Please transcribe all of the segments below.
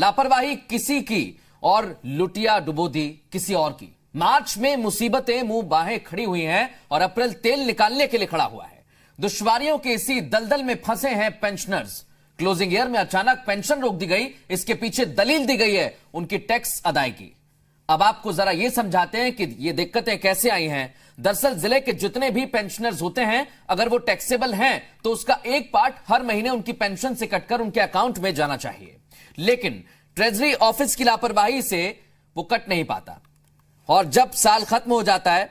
लापरवाही किसी की और लुटिया डुबो दी किसी और की मार्च में मुसीबतें मुंह बाहें खड़ी हुई हैं और अप्रैल तेल निकालने के लिए खड़ा हुआ है दुश्वारियों के इसी दलदल में फंसे हैं पेंशनर्स क्लोजिंग ईयर में अचानक पेंशन रोक दी गई इसके पीछे दलील दी गई है उनकी टैक्स अदायगी अब आपको जरा यह समझाते हैं कि ये दिक्कतें कैसे आई हैं दरअसल जिले के जितने भी पेंशनर्स होते हैं अगर वो टैक्सेबल हैं तो उसका एक पार्ट हर महीने उनकी पेंशन से कटकर उनके अकाउंट में जाना चाहिए लेकिन ट्रेजरी ऑफिस की लापरवाही से वो कट नहीं पाता और जब साल खत्म हो जाता है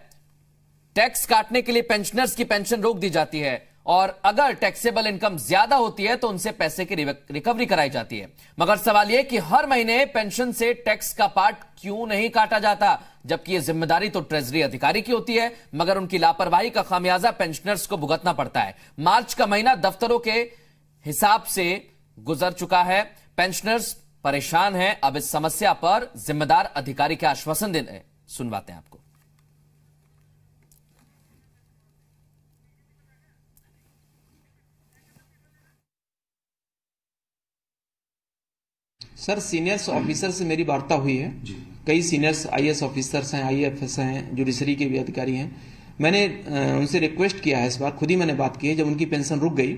टैक्स काटने के लिए पेंशनर्स की पेंशन रोक दी जाती है और अगर टैक्सेबल इनकम ज्यादा होती है तो उनसे पैसे की रिकवरी कराई जाती है मगर सवाल यह कि हर महीने पेंशन से टैक्स का पार्ट क्यों नहीं काटा जाता जबकि यह जिम्मेदारी तो ट्रेजरी अधिकारी की होती है मगर उनकी लापरवाही का खामियाजा पेंशनर्स को भुगतना पड़ता है मार्च का महीना दफ्तरों के हिसाब से गुजर चुका है पेंशनर्स परेशान हैं अब इस समस्या पर जिम्मेदार अधिकारी के आश्वासन देने सुनवाते हैं आपको सर सीनियर्स ऑफिसर से मेरी वार्ता हुई है कई सीनियर्स आईएएस ऑफिसर्स हैं आईएफएस हैं जुडिशरी के भी अधिकारी हैं मैंने उनसे रिक्वेस्ट किया है इस बार खुद ही मैंने बात की है जब उनकी पेंशन रुक गई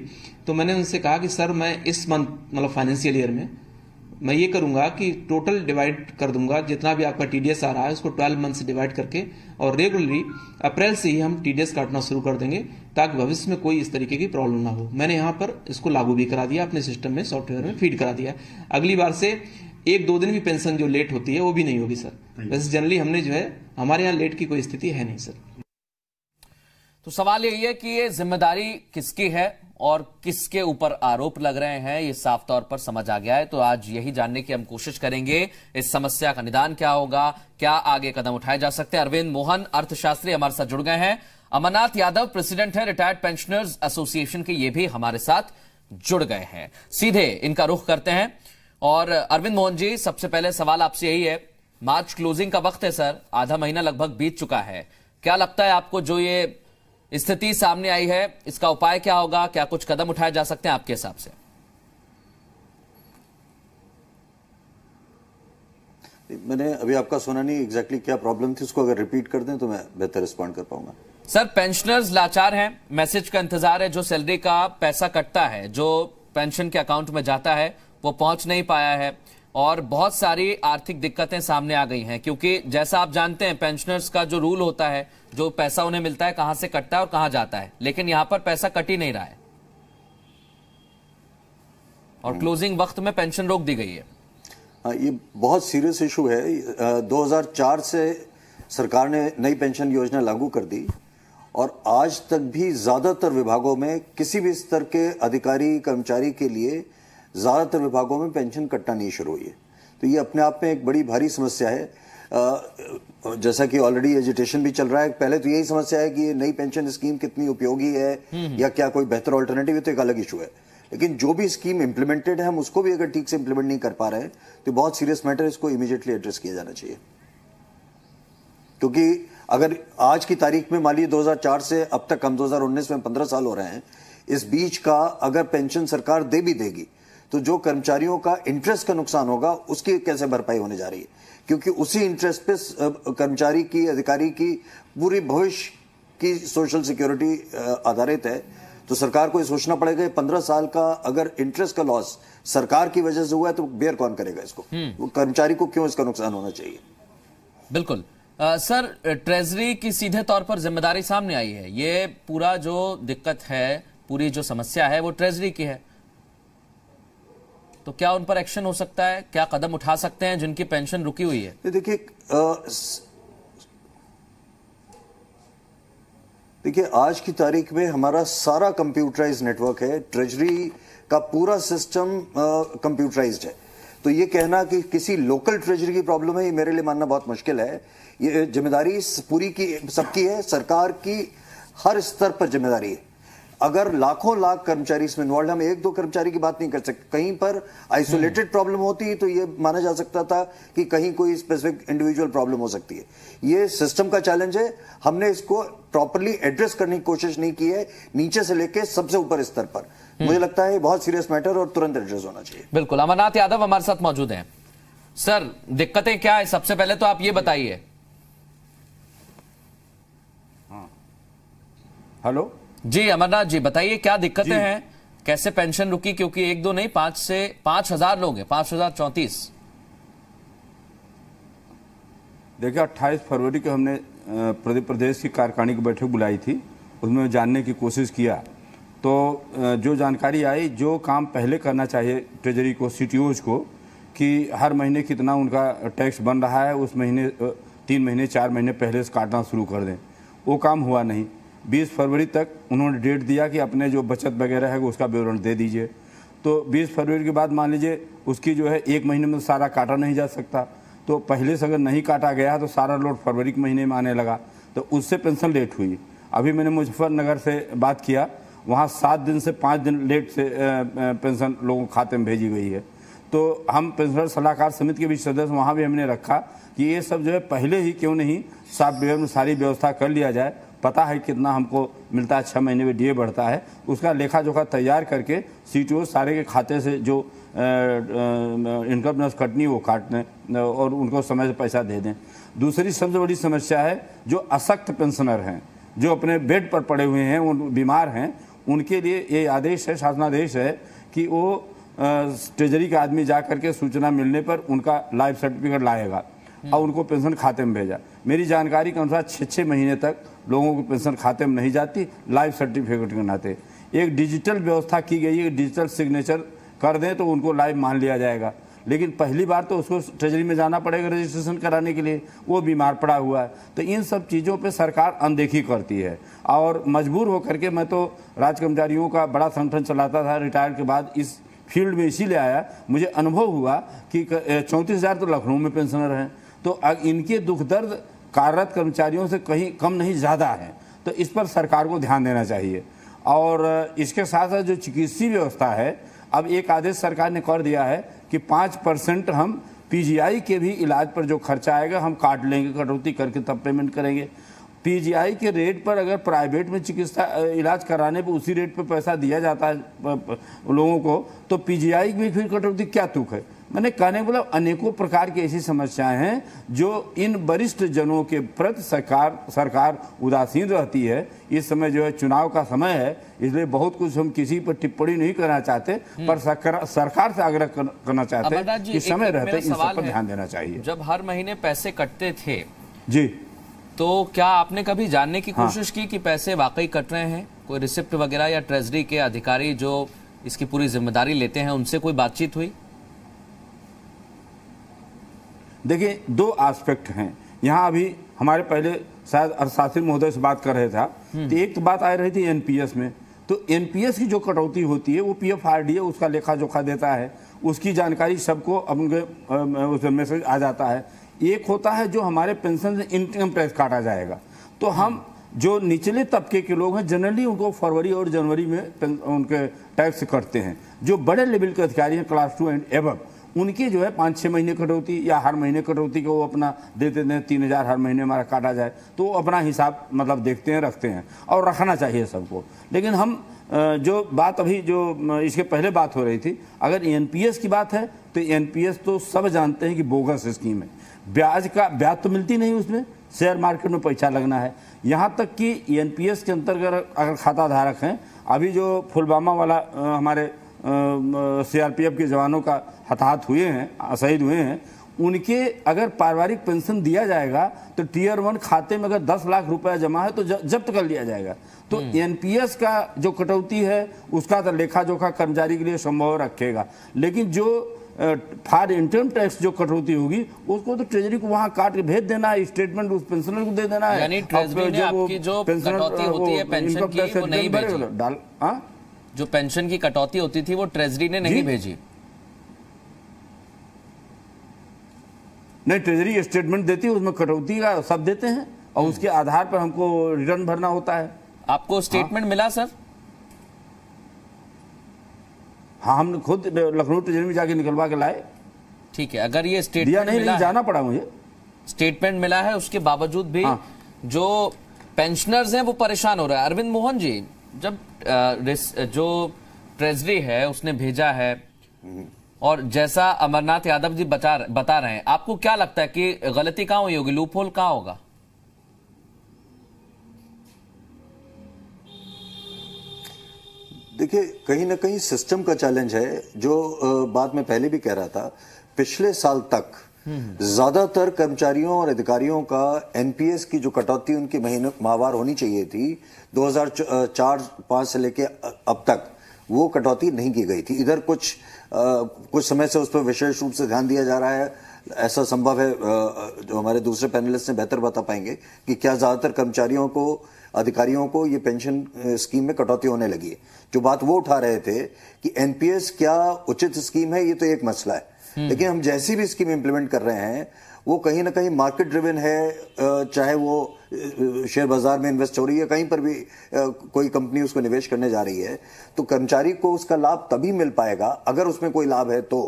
तो मैंने उनसे कहा कि सर मैं इस मंथ मतलब फाइनेंशियल ईयर में मैं ये करूंगा कि टोटल डिवाइड कर दूंगा जितना भी आपका टीडीएस आ रहा है उसको ट्वेल्व मंथ से डिवाइड करके और रेगुलरली अप्रैल से ही हम टीडीएस काटना शुरू कर देंगे ताकि भविष्य में कोई इस तरीके की प्रॉब्लम ना हो मैंने यहाँ पर इसको लागू भी करा दिया अपने सिस्टम में सॉफ्टवेयर में फीड करा दिया अगली बार से एक दो दिन भी पेंशन जो लेट होती है वो भी नहीं होगी सर वैसे जनरली हमने जो है हमारे यहाँ लेट की कोई स्थिति है नहीं सर तो सवाल यही है कि ये जिम्मेदारी किसकी है और किसके ऊपर आरोप लग रहे हैं ये साफ तौर पर समझ आ गया है तो आज यही जानने की हम कोशिश करेंगे इस समस्या का निदान क्या होगा क्या आगे कदम उठाए जा सकते हैं अरविंद मोहन अर्थशास्त्री हमारे साथ जुड़ गए हैं अमरनाथ यादव प्रेसिडेंट है रिटायर्ड पेंशनर्स एसोसिएशन के ये भी हमारे साथ जुड़ गए हैं सीधे इनका रुख करते हैं और अरविंद मोहन जी सबसे पहले सवाल आपसे यही है मार्च क्लोजिंग का वक्त है सर आधा महीना लगभग बीत चुका है क्या लगता है आपको जो ये स्थिति सामने आई है इसका उपाय क्या होगा क्या कुछ कदम उठाए जा सकते हैं आपके हिसाब से मैंने अभी आपका सुना नहीं एग्जैक्टली exactly क्या प्रॉब्लम थी उसको अगर रिपीट कर दें तो मैं बेहतर रिस्पॉन्ड कर पाऊंगा सर पेंशनर्स लाचार हैं मैसेज का इंतजार है जो सैलरी का पैसा कटता है जो पेंशन के अकाउंट में जाता है वो पहुंच नहीं पाया है और बहुत सारी आर्थिक दिक्कतें सामने आ गई हैं क्योंकि जैसा आप जानते हैं पेंशनर्स का जो रूल होता है जो पैसा उन्हें मिलता है कहां से कटता है और कहां जाता है लेकिन यहां पर पैसा कट ही नहीं रहा है और क्लोजिंग हम्म। वक्त में पेंशन रोक दी गई है आ, हाँ, ये बहुत सीरियस इशू है 2004 से सरकार ने नई पेंशन योजना लागू कर दी और आज तक भी ज़्यादातर विभागों में किसी भी स्तर के अधिकारी कर्मचारी के लिए ज़्यादातर विभागों में पेंशन कटना नहीं शुरू हुई है तो ये अपने आप में एक बड़ी भारी समस्या है जैसा कि ऑलरेडी एजुटेशन भी चल रहा है पहले तो यही समस्या है कि नई पेंशन स्कीम कितनी उपयोगी है हम्म। या क्या कोई बेहतर ऑल्टरनेटिव है तो एक अलग इशू है लेकिन जो भी स्कीम इम्प्लीमेंटेड है हम उसको भी अगर ठीक से इम्प्लीमेंट नहीं कर पा रहे हैं तो बहुत सीरियस मैटर इसको इमीडिएटली एड्रेस किया जाना चाहिए क्योंकि अगर आज की तारीख में मान लीजिए दो से अब तक हम दो में पंद्रह साल हो रहे हैं इस बीच का अगर पेंशन सरकार दे भी देगी तो जो कर्मचारियों का इंटरेस्ट का नुकसान होगा उसकी कैसे भरपाई होने जा रही है क्योंकि उसी इंटरेस्ट पे कर्मचारी की अधिकारी की पूरी भविष्य की सोशल सिक्योरिटी आधारित है तो सरकार को यह सोचना पड़ेगा पंद्रह साल का अगर इंटरेस्ट का लॉस सरकार की वजह से हुआ है तो बेयर कौन करेगा इसको हम्म। वो कर्मचारी को क्यों इसका नुकसान होना चाहिए बिल्कुल आ, सर ट्रेजरी की सीधे तौर पर जिम्मेदारी सामने आई है ये पूरा जो दिक्कत है पूरी जो समस्या है वो ट्रेजरी की है तो क्या उन पर एक्शन हो सकता है क्या कदम उठा सकते हैं जिनकी पेंशन रुकी हुई है देखिए देखिए आज की तारीख में हमारा सारा कंप्यूटराइज नेटवर्क है ट्रेजरी का पूरा सिस्टम कंप्यूटराइज है तो ये कहना कि किसी लोकल ट्रेजरी की प्रॉब्लम है ये मेरे लिए मानना बहुत मुश्किल है ये जिम्मेदारी पूरी की सबकी है सरकार की हर स्तर पर जिम्मेदारी है अगर लाखों लाख कर्मचारी इसमें इन्वॉल्व हम एक दो कर्मचारी की बात नहीं कर सकते कहीं पर आइसोलेटेड प्रॉब्लम हम्म। होती तो ये माना जा सकता था कि कहीं कोई स्पेसिफिक इंडिविजुअल प्रॉब्लम हो सकती है ये सिस्टम का चैलेंज है हमने इसको प्रॉपरली एड्रेस करने की कोशिश नहीं की है नीचे से लेके सबसे ऊपर स्तर पर हम्म। मुझे लगता है बहुत सीरियस मैटर और तुरंत एड्रेस होना चाहिए बिल्कुल अमरनाथ यादव हमारे साथ मौजूद है सर दिक्कतें क्या है सबसे पहले तो आप ये बताइए हाँ। हेलो जी अमरनाथ जी बताइए क्या दिक्कतें हैं कैसे पेंशन रुकी क्योंकि एक दो नहीं पांच से पांच हजार लोग हैं पांच हजार चौंतीस देखिए अट्ठाईस फरवरी को हमने प्रदेश की कार्यकारिणी की बैठक बुलाई थी उसमें जानने की कोशिश किया तो जो जानकारी आई जो काम पहले करना चाहिए ट्रेजरी को सी को कि हर महीने कितना उनका टैक्स बन रहा है उस महीने तीन महीने चार महीने पहले से काटना शुरू कर दें वो काम हुआ नहीं 20 फरवरी तक उन्होंने डेट दिया कि अपने जो बचत वगैरह है उसका विवरण दे दीजिए तो 20 फरवरी के बाद मान लीजिए उसकी जो है एक महीने में तो सारा काटा नहीं जा सकता तो पहले से अगर नहीं काटा गया तो सारा लोड फरवरी के महीने में आने लगा तो उससे पेंशन लेट हुई अभी मैंने मुजफ्फरनगर से बात किया वहाँ सात दिन से पाँच दिन लेट से पेंशन लोगों के खाते में भेजी गई है तो हम पेंशनर सलाहकार समिति के भी सदस्य वहाँ भी हमने रखा कि ये सब जो है पहले ही क्यों नहीं सॉफ्टवेयर में सारी व्यवस्था कर लिया जाए पता है कितना हमको मिलता है छः महीने में डीए बढ़ता है उसका लेखा जोखा तैयार करके ओ सारे के खाते से जो इनकम टैक्स कटनी वो काट दें और उनको समय से पैसा दे दें दूसरी सबसे बड़ी समस्या है जो अशक्त पेंशनर हैं जो अपने बेड पर पड़े हुए हैं उन बीमार हैं उनके लिए ये आदेश है शासनादेश है कि वो ट्रेजरी का आदमी जा करके सूचना मिलने पर उनका लाइफ सर्टिफिकेट लाएगा हम्म। और उनको पेंशन खाते में भेजा मेरी जानकारी के अनुसार छः छः महीने तक लोगों को पेंशन खाते में नहीं जाती लाइफ सर्टिफिकेट के नाते एक डिजिटल व्यवस्था की गई है डिजिटल सिग्नेचर कर दें तो उनको लाइव मान लिया जाएगा लेकिन पहली बार तो उसको ट्रेजरी में जाना पड़ेगा रजिस्ट्रेशन कराने के लिए वो बीमार पड़ा हुआ है तो इन सब चीज़ों पे सरकार अनदेखी करती है और मजबूर होकर के मैं तो राज कर्मचारियों का बड़ा संगठन चलाता था रिटायर के बाद इस फील्ड में इसीलिए आया मुझे अनुभव हुआ कि चौंतीस हज़ार तो लखनऊ में पेंशनर हैं तो इनके दुख दर्द कार्यरत कर्मचारियों से कहीं कम नहीं ज़्यादा है तो इस पर सरकार को ध्यान देना चाहिए और इसके साथ साथ जो चिकित्सीय व्यवस्था है अब एक आदेश सरकार ने कर दिया है कि पाँच परसेंट हम पीजीआई के भी इलाज पर जो खर्चा आएगा हम काट लेंगे कटौती करके तब पेमेंट करेंगे पीजीआई के रेट पर अगर प्राइवेट में चिकित्सा इलाज कराने पर उसी रेट पर पैसा दिया जाता है लोगों को तो पी जी में फिर कटौती क्या तुक है मैंने कहने बोला मतलब अनेकों प्रकार की ऐसी समस्याएं हैं जो इन वरिष्ठ जनों के प्रति सरकार सरकार उदासीन रहती है इस समय जो है चुनाव का समय है इसलिए बहुत कुछ हम किसी पर टिप्पणी नहीं करना चाहते हम्म। पर सरकार सरकार से आग्रह करना चाहते हैं कि समय रहते इस सब पर ध्यान देना चाहिए जब हर महीने पैसे कटते थे जी तो क्या आपने कभी जानने की हाँ। कोशिश की कि पैसे वाकई कट रहे हैं कोई रिसिप्ट वगैरह या ट्रेजरी के अधिकारी जो इसकी पूरी जिम्मेदारी लेते हैं उनसे कोई बातचीत हुई देखिए दो एस्पेक्ट हैं यहाँ अभी हमारे पहले शायद अर्थशास्त्री महोदय से बात कर रहे था हम्म। तो एक तो बात आ रही थी एनपीएस में तो एनपीएस की जो कटौती होती है वो पी एफ आर डी उसका लेखा जोखा देता है उसकी जानकारी सबको उनके उसमें मैसेज आ जाता है एक होता है जो हमारे पेंशन से इनकम टैक्स काटा जाएगा तो हम जो निचले तबके के लोग हैं जनरली उनको फरवरी और जनवरी में उनके टैक्स कटते हैं जो बड़े लेवल के अधिकारी हैं क्लास टू एंड एबव उनकी जो है पाँच छः महीने कटौती या हर महीने कटौती को वो अपना दे देते हैं तीन हज़ार हर महीने हमारा काटा जाए तो वो अपना हिसाब मतलब देखते हैं रखते हैं और रखना चाहिए सबको लेकिन हम जो बात अभी जो इसके पहले बात हो रही थी अगर एनपीएस की बात है तो एनपीएस तो सब जानते हैं कि बोगस स्कीम है ब्याज का ब्याज तो मिलती नहीं उसमें शेयर मार्केट में पैसा लगना है यहाँ तक कि एनपीएस के अंतर्गत अगर खाता धारक हैं अभी जो फुलवामा वाला हमारे सीआरपीएफ के जवानों का हताहत हुए हैं शहीद हुए हैं उनके अगर पारिवारिक पेंशन दिया जाएगा तो टीयर वन खाते में अगर दस लाख रुपया जमा है तो जब्त कर लिया जाएगा तो हम्म। एनपीएस का जो कटौती है उसका तो लेखा जोखा कर्मचारी के लिए संभव रखेगा लेकिन जो फार इंटर्म टैक्स जो कटौती होगी उसको तो ट्रेजरी को वहां काट के भेज देना है स्टेटमेंट उस पेंशनर को दे देना है यानी ट्रेजरी ने आपकी जो कटौती होती है पेंशन की वो नहीं डाल हाँ जो पेंशन की कटौती होती थी वो ट्रेजरी ने नहीं भेजी नहीं ट्रेजरी स्टेटमेंट देती है उसमें कटौती का सब देते हैं और उसके आधार पर हमको रिटर्न भरना होता है आपको स्टेटमेंट हाँ? मिला सर हाँ हम खुद लखनऊ ट्रेजरी में जाके निकलवा के लाए ठीक है अगर ये स्टेटमेंट दिया नहीं, नहीं जाना पड़ा मुझे स्टेटमेंट मिला है उसके बावजूद भी हाँ। जो पेंशनर्स हैं वो परेशान हो रहे हैं अरविंद मोहन जी जब जो ट्रेजरी है उसने भेजा है और जैसा अमरनाथ यादव जी बचा बता रहे हैं आपको क्या लगता है कि गलती कहां हुई होगी लूप होल होगा देखिए कहीं ना कहीं सिस्टम का चैलेंज है जो बाद में पहले भी कह रहा था पिछले साल तक ज्यादातर कर्मचारियों और अधिकारियों का एनपीएस की जो कटौती उनकी महीने माहवार होनी चाहिए थी 2004-5 से लेके अब तक वो कटौती नहीं की गई थी इधर कुछ आ, कुछ समय से उस पर विशेष रूप से ध्यान दिया जा रहा है ऐसा संभव है जो हमारे दूसरे पैनलिस्ट ने बेहतर बता पाएंगे कि क्या ज़्यादातर कर्मचारियों को अधिकारियों को ये पेंशन स्कीम में कटौती होने लगी है जो बात वो उठा रहे थे कि एनपीएस क्या उचित स्कीम है ये तो एक मसला है हम्म। लेकिन हम जैसी भी स्कीम इंप्लीमेंट कर रहे हैं वो कहीं ना कहीं मार्केट ड्रिवन है चाहे वो शेयर बाजार में इन्वेस्ट हो रही है कहीं पर भी कोई कंपनी उसको निवेश करने जा रही है तो कर्मचारी को उसका लाभ तभी मिल पाएगा अगर उसमें कोई लाभ है तो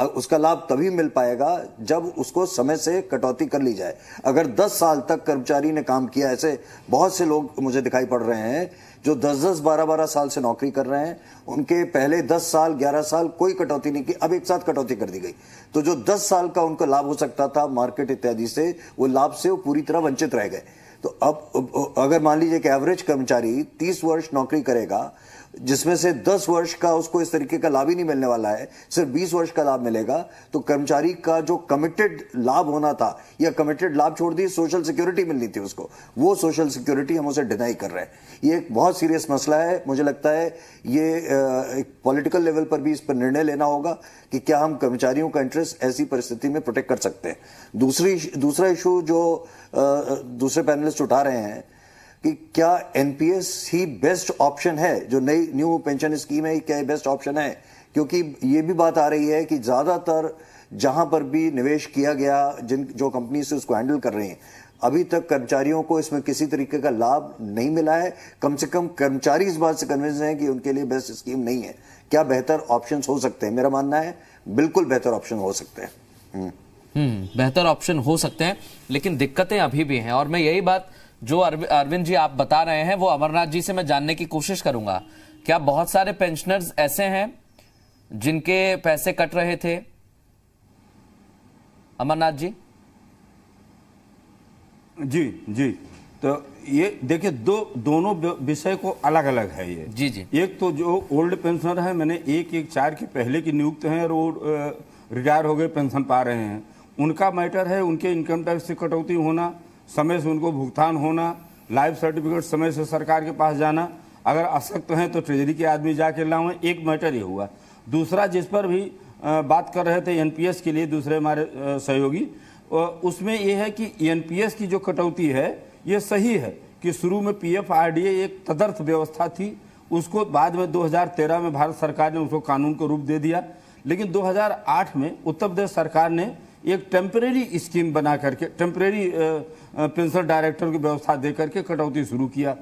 उसका लाभ तभी मिल पाएगा जब उसको समय से कटौती कर ली जाए अगर 10 साल तक कर्मचारी ने काम किया ऐसे बहुत से लोग मुझे दिखाई पड़ रहे हैं जो 10-10, 12-12 साल से नौकरी कर रहे हैं उनके पहले 10 साल 11 साल कोई कटौती नहीं की अब एक साथ कटौती कर दी गई तो जो 10 साल का उनका लाभ हो सकता था मार्केट इत्यादि से वो लाभ से वो पूरी तरह वंचित रह गए तो अब अगर मान लीजिए कि एवरेज कर्मचारी 30 वर्ष नौकरी करेगा जिसमें से 10 वर्ष का उसको इस तरीके का लाभ ही नहीं मिलने वाला है सिर्फ 20 वर्ष का लाभ मिलेगा तो कर्मचारी का जो कमिटेड लाभ होना था या कमिटेड लाभ छोड़ दी सोशल सिक्योरिटी मिलनी थी उसको वो सोशल सिक्योरिटी हम उसे डिनाई कर रहे हैं ये एक बहुत सीरियस मसला है मुझे लगता है ये एक पॉलिटिकल लेवल पर भी इस पर निर्णय लेना होगा कि क्या हम कर्मचारियों का इंटरेस्ट ऐसी परिस्थिति में प्रोटेक्ट कर सकते हैं दूसरी दूसरा इशू जो दूसरे पैनलिस्ट उठा रहे हैं कि क्या एनपीएस ही बेस्ट ऑप्शन है जो नई न्यू पेंशन स्कीम है क्या बेस्ट ऑप्शन है क्योंकि ये भी बात आ रही है कि ज़्यादातर जहां पर भी निवेश किया गया जिन जो से उसको हैंडल कर रहे हैं अभी तक कर्मचारियों को इसमें किसी तरीके का लाभ नहीं मिला है कम से कम कर्मचारी इस बात से कन्विंस हैं कि उनके लिए बेस्ट स्कीम नहीं है क्या बेहतर ऑप्शन हो सकते हैं मेरा मानना है बिल्कुल बेहतर ऑप्शन हो सकते हैं हम्म। हम्म, बेहतर ऑप्शन हो सकते हैं लेकिन दिक्कतें अभी भी हैं और मैं यही बात जो अरविंद जी आप बता रहे हैं वो अमरनाथ जी से मैं जानने की कोशिश करूंगा क्या बहुत सारे पेंशनर्स ऐसे हैं जिनके पैसे कट रहे थे अमरनाथ जी जी जी तो ये देखिए दो दोनों विषय को अलग अलग है ये जी जी एक तो जो ओल्ड पेंशनर है मैंने एक एक चार के पहले की नियुक्त हैं और रिटायर हो गए पेंशन पा रहे हैं उनका मैटर है उनके इनकम टैक्स से कटौती होना समय से उनको भुगतान होना लाइफ सर्टिफिकेट समय से सरकार के पास जाना अगर अशक्त हैं तो ट्रेजरी के आदमी जाके लाओ एक मैटर ये हुआ दूसरा जिस पर भी बात कर रहे थे एनपीएस के लिए दूसरे हमारे सहयोगी उसमें ये है कि एनपीएस की जो कटौती है ये सही है कि शुरू में पीएफ आरडीए एक तदर्थ व्यवस्था थी उसको बाद में 2013 में भारत सरकार ने उसको कानून को रूप दे दिया लेकिन 2008 में उत्तर प्रदेश सरकार ने एक टेम्परेरी स्कीम बना करके टेम्परेरी पेंशन डायरेक्टर की व्यवस्था दे करके कटौती शुरू किया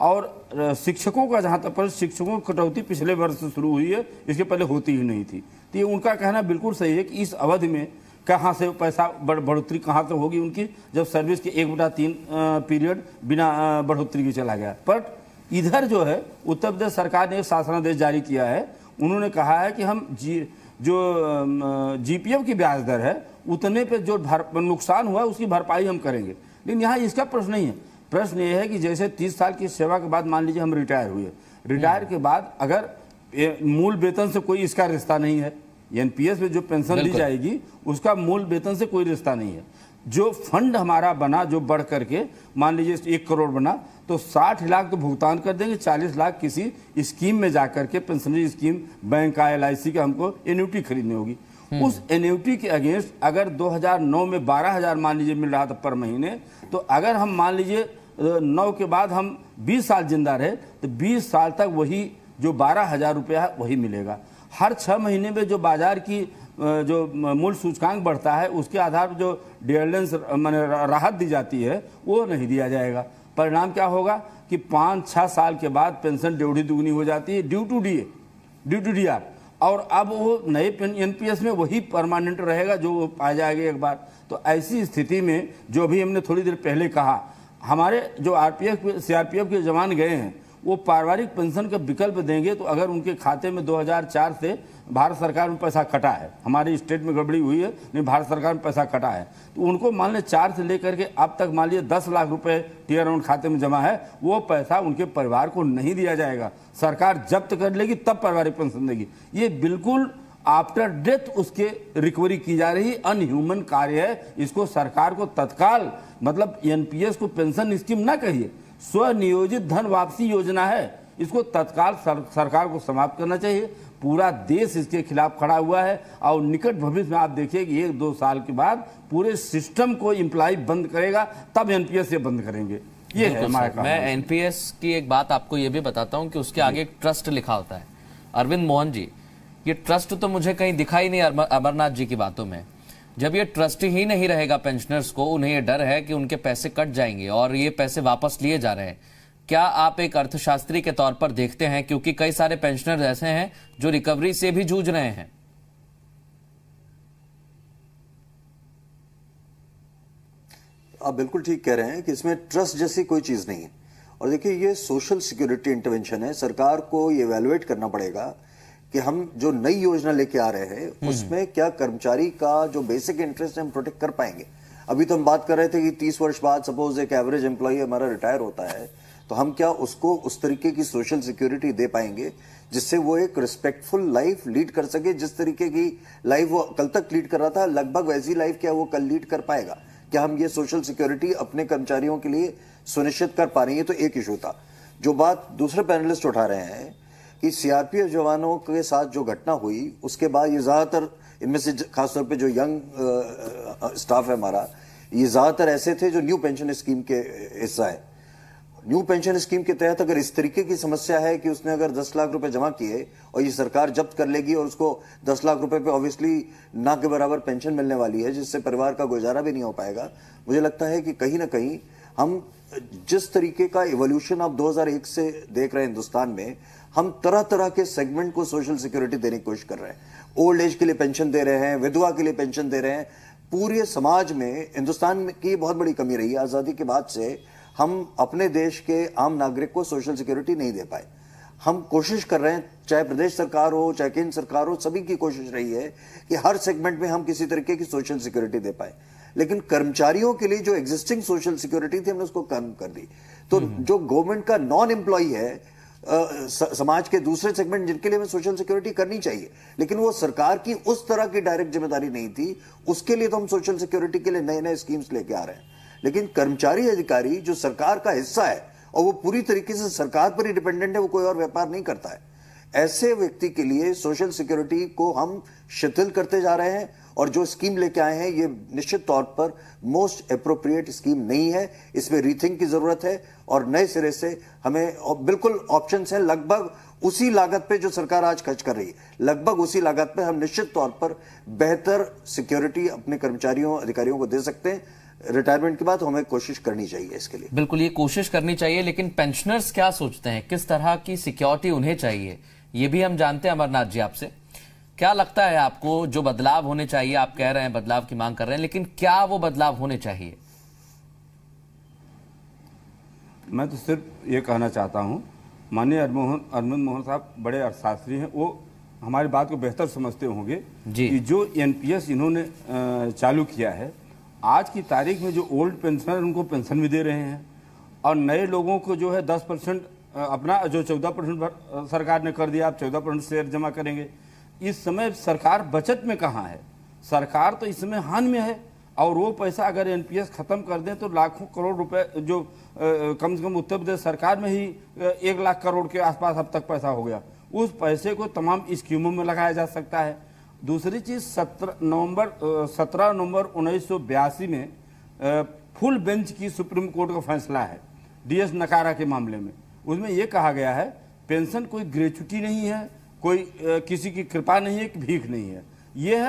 और शिक्षकों का जहाँ तक पर शिक्षकों की कटौती पिछले वर्ष से शुरू हुई है इसके पहले होती ही नहीं थी तो ये उनका कहना बिल्कुल सही है कि इस अवधि में कहाँ से पैसा बढ़ बढ़ोतरी कहाँ से होगी उनकी जब सर्विस के एक बटा तीन पीरियड बिना बढ़ोतरी के चला गया बट इधर जो है उत्तर प्रदेश सरकार ने एक शासनादेश जारी किया है उन्होंने कहा है कि हम जी जो जीपीएफ की ब्याज दर है उतने पे जो नुकसान हुआ उसकी भरपाई हम करेंगे लेकिन यहाँ इसका प्रश्न नहीं है प्रश्न ये है कि जैसे तीस साल की सेवा के बाद मान लीजिए हम रिटायर हुए रिटायर के बाद अगर मूल वेतन से कोई इसका रिश्ता नहीं है एनपीएस में जो पेंशन दी जाएगी उसका मूल वेतन से कोई रिश्ता नहीं है जो फंड हमारा बना जो बढ़ करके मान लीजिए एक करोड़ बना तो 60 लाख तो भुगतान कर देंगे 40 लाख किसी स्कीम में जाकर के पेंशनरी स्कीम बैंक का एल का हमको एन्यूटी खरीदनी होगी हम्म। उस एन्यूटी के अगेंस्ट अगर 2009 में 12000 मान लीजिए मिल रहा था पर महीने तो अगर हम मान लीजिए नौ के बाद हम 20 साल जिंदा रहे तो 20 साल तक वही जो बारह हजार रुपया है वही मिलेगा हर छः महीने में जो बाजार की जो मूल सूचकांक बढ़ता है उसके आधार पर जो डियरलेंस मैंने राहत दी जाती है वो नहीं दिया जाएगा परिणाम क्या होगा कि पाँच छः साल के बाद पेंशन डेढ़ी दुगनी हो जाती है due to D due to D R और अब वो नए एनपीएस में वही परमानेंट रहेगा जो आ जाएगा एक बार तो ऐसी स्थिति में जो भी हमने थोड़ी देर पहले कहा हमारे जो आरपीएफ सीआरपीएफ के जवान गए हैं वो पारिवारिक पेंशन का विकल्प देंगे तो अगर उनके खाते में 2004 से भारत सरकार में पैसा कटा है हमारे स्टेट में गड़बड़ी हुई है नहीं भारत सरकार में पैसा कटा है तो उनको मान लें चार से लेकर के अब तक मान लीजिए दस लाख रुपए टीयर अराउंड खाते में जमा है वो पैसा उनके परिवार को नहीं दिया जाएगा सरकार जब्त कर लेगी तब पारिवारिक पेंशन देगी ये बिल्कुल आफ्टर डेथ उसके रिकवरी की जा रही अनह्यूमन कार्य है इसको सरकार को तत्काल मतलब एनपीएस को पेंशन स्कीम ना कहिए स्वनियोजित धन वापसी योजना है इसको तत्काल सर, सरकार को समाप्त करना चाहिए पूरा देश इसके खिलाफ खड़ा हुआ है और निकट भविष्य में आप देखिए कि एक दो साल के बाद पूरे सिस्टम को इम्प्लाई बंद करेगा तब एनपीएस ये बंद करेंगे ये है हमारा मैं एनपीएस की एक बात आपको ये भी बताता हूँ कि उसके आगे एक ट्रस्ट लिखा होता है अरविंद मोहन जी ये ट्रस्ट तो मुझे कहीं दिखाई नहीं अमरनाथ जी की बातों में जब ये ट्रस्ट ही नहीं रहेगा पेंशनर्स को उन्हें ये डर है कि उनके पैसे कट जाएंगे और ये पैसे वापस लिए जा रहे हैं क्या आप एक अर्थशास्त्री के तौर पर देखते हैं क्योंकि कई सारे पेंशनर्स ऐसे हैं जो रिकवरी से भी जूझ रहे हैं आप बिल्कुल ठीक कह रहे हैं कि इसमें ट्रस्ट जैसी कोई चीज नहीं है और देखिए ये सोशल सिक्योरिटी इंटरवेंशन है सरकार को ये वैल्युएट करना पड़ेगा कि हम जो नई योजना लेके आ रहे हैं हम्म। उसमें क्या कर्मचारी का जो बेसिक इंटरेस्ट है हम प्रोटेक्ट कर पाएंगे अभी तो हम बात कर रहे थे कि तीस वर्ष बाद सपोज एक एवरेज एम्प्लॉय हमारा रिटायर होता है तो हम क्या उसको उस तरीके की सोशल सिक्योरिटी दे पाएंगे जिससे वो एक रिस्पेक्टफुल लाइफ लीड कर सके जिस तरीके की लाइफ वो कल तक लीड कर रहा था लगभग वैसी लाइफ क्या वो कल लीड कर पाएगा क्या हम ये सोशल सिक्योरिटी अपने कर्मचारियों के लिए सुनिश्चित कर पा रहे हैं तो एक इशू था जो बात दूसरे पैनलिस्ट उठा रहे हैं कि सीआरपीएफ जवानों के साथ जो घटना हुई उसके बाद ये ज़्यादातर इनमें से खासतौर पे जो यंग स्टाफ है हमारा ये ज़्यादातर ऐसे थे जो न्यू पेंशन स्कीम के हिस्सा है न्यू पेंशन स्कीम के तहत अगर इस तरीके की समस्या है कि उसने अगर 10 लाख रुपए जमा किए और ये सरकार जब्त कर लेगी और उसको 10 लाख रुपए पे ऑब्वियसली ना के बराबर पेंशन मिलने वाली है जिससे परिवार का गुजारा भी नहीं हो पाएगा मुझे लगता है कि कहीं ना कहीं हम जिस तरीके का इवोल्यूशन आप 2001 से देख रहे हैं हिंदुस्तान में हम तरह तरह के सेगमेंट को सोशल सिक्योरिटी देने की कोशिश कर रहे हैं ओल्ड एज के लिए पेंशन दे रहे हैं विधवा के लिए पेंशन दे रहे हैं पूरे समाज में हिंदुस्तान की बहुत बड़ी कमी रही है आज़ादी के बाद से हम अपने देश के आम नागरिक को सोशल सिक्योरिटी नहीं दे पाए हम कोशिश कर रहे हैं चाहे प्रदेश सरकार हो चाहे केंद्र सरकार हो सभी की कोशिश रही है कि हर सेगमेंट में हम किसी तरीके की सोशल सिक्योरिटी दे पाए लेकिन कर्मचारियों के लिए जो एग्जिस्टिंग सोशल सिक्योरिटी थी हमने उसको कम कर दी तो हम्म, हम्म। जो गवर्नमेंट का नॉन एम्प्लॉय है आ, समाज के दूसरे सेगमेंट जिनके लिए हमें सोशल सिक्योरिटी करनी चाहिए लेकिन वो सरकार की उस तरह की डायरेक्ट जिम्मेदारी नहीं थी उसके लिए तो हम सोशल सिक्योरिटी के लिए नए नए स्कीम्स लेके आ रहे हैं लेकिन कर्मचारी अधिकारी जो सरकार का हिस्सा है और वो पूरी तरीके से सरकार पर ही डिपेंडेंट है वो कोई और व्यापार नहीं करता है ऐसे व्यक्ति के लिए सोशल सिक्योरिटी को हम शिथिल करते जा रहे हैं और जो स्कीम लेके आए हैं ये निश्चित तौर पर मोस्ट अप्रोप्रिएट स्कीम नहीं है इसमें रीथिंग की जरूरत है और नए सिरे से हमें बिल्कुल ऑप्शन है लगभग उसी लागत पे जो सरकार आज खर्च कर रही है लगभग उसी लागत पे हम निश्चित तौर पर बेहतर सिक्योरिटी अपने कर्मचारियों अधिकारियों को दे सकते हैं रिटायरमेंट के बाद हमें कोशिश करनी चाहिए इसके लिए बिल्कुल ये कोशिश करनी चाहिए लेकिन पेंशनर्स क्या सोचते हैं किस तरह की सिक्योरिटी उन्हें चाहिए ये भी हम जानते हैं अमरनाथ जी आपसे क्या लगता है आपको जो बदलाव होने चाहिए आप कह रहे हैं बदलाव की मांग कर रहे हैं लेकिन क्या वो बदलाव होने चाहिए मैं तो सिर्फ ये कहना चाहता हूँ माननीय अरमोहन अरविंद मोहन साहब बड़े अर्थशास्त्री हैं वो हमारी बात को बेहतर समझते होंगे कि जो एनपीएस इन्होंने चालू किया है आज की तारीख में जो ओल्ड पेंशनर उनको पेंशन भी दे रहे हैं और नए लोगों को जो है दस परसेंट अपना जो चौदह परसेंट सरकार ने कर दिया आप चौदह परसेंट शेयर जमा करेंगे इस समय सरकार बचत में कहाँ है सरकार तो इस समय हान में है और वो पैसा अगर एनपीएस खत्म कर दें तो लाखों करोड़ रुपए जो कम से कम उत्तर प्रदेश सरकार में ही एक लाख करोड़ के आसपास अब तक पैसा हो गया उस पैसे को तमाम स्कीमों में लगाया जा सकता है दूसरी चीज सत्रह नवंबर सत्रह नवंबर उन्नीस में फुल बेंच की सुप्रीम कोर्ट का फैसला है डीएस नकारा के मामले में उसमें यह कहा गया है पेंशन कोई ग्रेचुटी नहीं है कोई किसी की कृपा नहीं है कि भीख नहीं है यह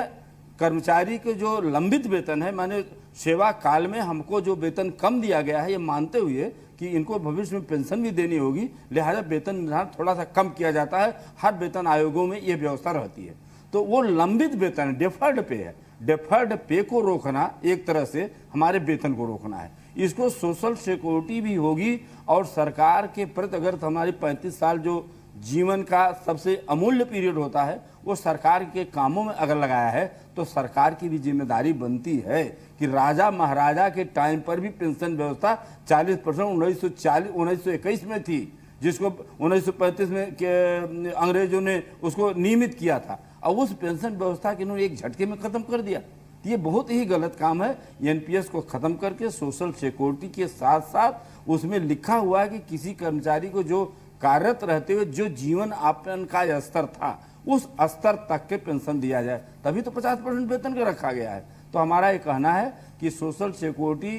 कर्मचारी के जो लंबित वेतन है मैंने सेवा काल में हमको जो वेतन कम दिया गया है ये मानते हुए कि इनको भविष्य में पेंशन भी देनी होगी लिहाजा वेतन निर्धारण थोड़ा सा कम किया जाता है हर वेतन आयोगों में ये व्यवस्था रहती है तो वो लंबित वेतन डेफर्ड पे है डेफर्ड पे को रोकना एक तरह से हमारे वेतन को रोकना है इसको सोशल सिक्योरिटी भी होगी और सरकार के प्रति अगर हमारी पैंतीस साल जो जीवन का सबसे अमूल्य पीरियड होता है वो सरकार के कामों में अगर लगाया है तो सरकार की भी जिम्मेदारी बनती है कि राजा महाराजा के टाइम पर भी पेंशन व्यवस्था 40 परसेंट उन्नीस सौ चालीस उन्नीस सौ इक्कीस में थी जिसको 1935 में के अंग्रेजों ने उसको नियमित किया था और उस पेंशन व्यवस्था के इन्होंने एक झटके में ख़त्म कर दिया तो ये बहुत ही गलत काम है एनपीएस को ख़त्म करके सोशल सिक्योरिटी के साथ साथ उसमें लिखा हुआ है कि किसी कर्मचारी को जो कार्यरत रहते हुए जो जीवन आपन का स्तर था उस स्तर तक के पेंशन दिया जाए तभी तो पचास परसेंट वेतन का रखा गया है तो हमारा ये कहना है कि सोशल सिक्योरिटी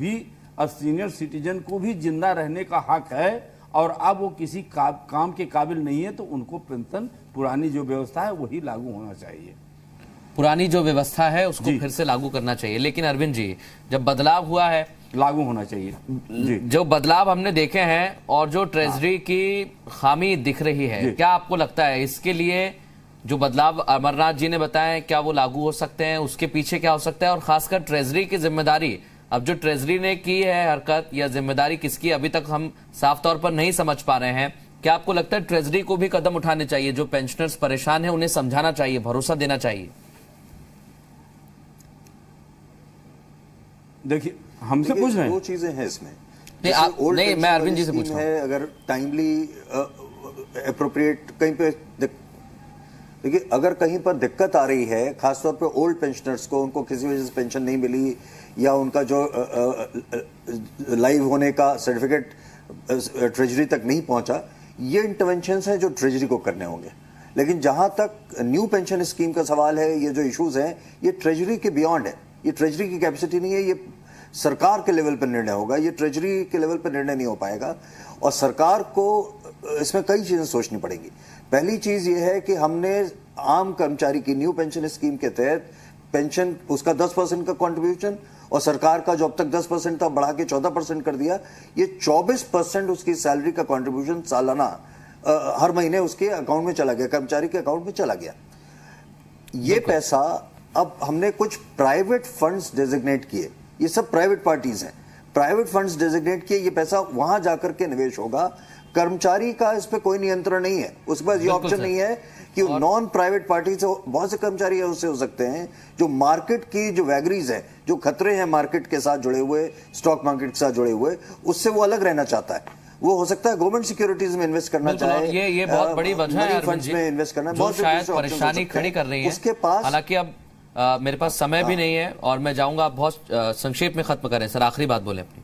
भी अब सीनियर सिटीजन को भी जिंदा रहने का हक है और अब वो किसी का, काम के काबिल नहीं है तो उनको पेंशन पुरानी जो व्यवस्था है वही लागू होना चाहिए पुरानी जो व्यवस्था है उसको फिर से लागू करना चाहिए लेकिन अरविंद जी जब बदलाव हुआ है लागू होना चाहिए जो बदलाव हमने देखे हैं और जो ट्रेजरी हाँ। की खामी दिख रही है क्या आपको लगता है इसके लिए जो बदलाव अमरनाथ जी ने बताया क्या वो लागू हो सकते हैं उसके पीछे क्या हो सकता है और खासकर ट्रेजरी की जिम्मेदारी अब जो ट्रेजरी ने की है हरकत या जिम्मेदारी किसकी अभी तक हम साफ तौर पर नहीं समझ पा रहे हैं क्या आपको लगता है ट्रेजरी को भी कदम उठाने चाहिए जो पेंशनर्स परेशान है उन्हें समझाना चाहिए भरोसा देना चाहिए देखिए हमसे पूछ रहे हैं दो चीजें हैं इसमें नहीं आप नहीं मैं अरविंद जी से पूछ रहा हूं अगर टाइमली अप्रोप्रिएट कहीं पे देखिए अगर कहीं पर दिक्कत आ रही है खासतौर पे ओल्ड पेंशनर्स को उनको किसी वजह से पेंशन नहीं मिली या उनका जो लाइव होने का सर्टिफिकेट ट्रेजरी तक नहीं पहुंचा ये इंटरवेंशन हैं जो ट्रेजरी को करने होंगे लेकिन जहां तक न्यू पेंशन स्कीम का सवाल है ये जो इश्यूज हैं ये ट्रेजरी के बियॉन्ड है ये ट्रेजरी की कैपेसिटी नहीं है ये सरकार के लेवल पर निर्णय होगा ये ट्रेजरी के लेवल पर निर्णय नहीं हो पाएगा और सरकार को इसमें कई चीज़ें सोचनी पड़ेंगी पहली चीज़ ये है कि हमने आम कर्मचारी की न्यू पेंशन स्कीम के तहत पेंशन उसका 10 परसेंट का कंट्रीब्यूशन और सरकार का जो अब तक 10 परसेंट था बढ़ा के 14 परसेंट कर दिया ये 24 परसेंट उसकी सैलरी का कंट्रीब्यूशन सालाना हर महीने उसके अकाउंट में चला गया कर्मचारी के अकाउंट में चला गया ये पैसा अब हमने कुछ प्राइवेट फंड्स डेजिग्नेट किए ये सब प्राइवेट पार्टीज हैं प्राइवेट फंड्स डेजिग्नेट किए ये पैसा वहां जाकर के निवेश होगा कर्मचारी का इस पर कोई नियंत्रण नहीं है उसके पास ये ऑप्शन नहीं है कि नॉन प्राइवेट पार्टी से बहुत से कर्मचारी उससे हो सकते हैं जो मार्केट की जो वैगरीज है जो खतरे हैं मार्केट के साथ जुड़े हुए स्टॉक मार्केट के साथ जुड़े हुए उससे वो अलग रहना चाहता है वो हो सकता है गवर्नमेंट सिक्योरिटीज में इन्वेस्ट करना चाहे ये ये बहुत बड़ी वजह है फंड्स में इन्वेस्ट करना बहुत शायद परेशानी खड़ी कर रही है उसके पास हालांकि अब आ, मेरे पास समय भी नहीं है और मैं जाऊंगा आप बहुत संक्षेप में खत्म करें सर आखिरी बात बोले अपनी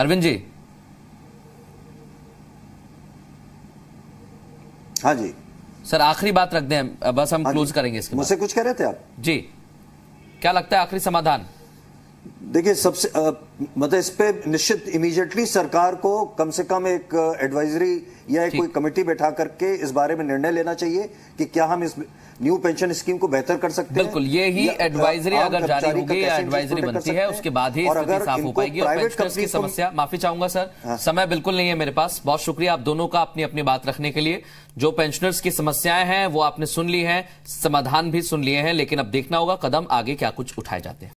अरविंद जी हाँ जी सर आखिरी बात रख दें बस हम हाँ क्लोज करेंगे इसके मुझसे कुछ कह रहे थे आप जी क्या लगता है आखिरी समाधान देखिए सबसे मतलब इस पे निश्चित इमीजिएटली सरकार को कम से कम एक एडवाइजरी या एक कोई कमेटी बैठा करके इस बारे में निर्णय लेना चाहिए कि क्या हम इस न्यू पेंशन स्कीम को बेहतर कर सकते हैं बिल्कुल ये ही एडवाइजरी अगर जारी होगी या एडवाइजरी बनती है उसके बाद ही स्थिति साफ हो पाएगी और पेंशनर्स की समस्या माफी चाहूंगा सर हाँ। समय बिल्कुल नहीं है मेरे पास बहुत शुक्रिया आप दोनों का अपनी अपनी बात रखने के लिए जो पेंशनर्स की समस्याएं हैं वो आपने सुन ली है समाधान भी सुन लिए हैं लेकिन अब देखना होगा कदम आगे क्या कुछ उठाए जाते हैं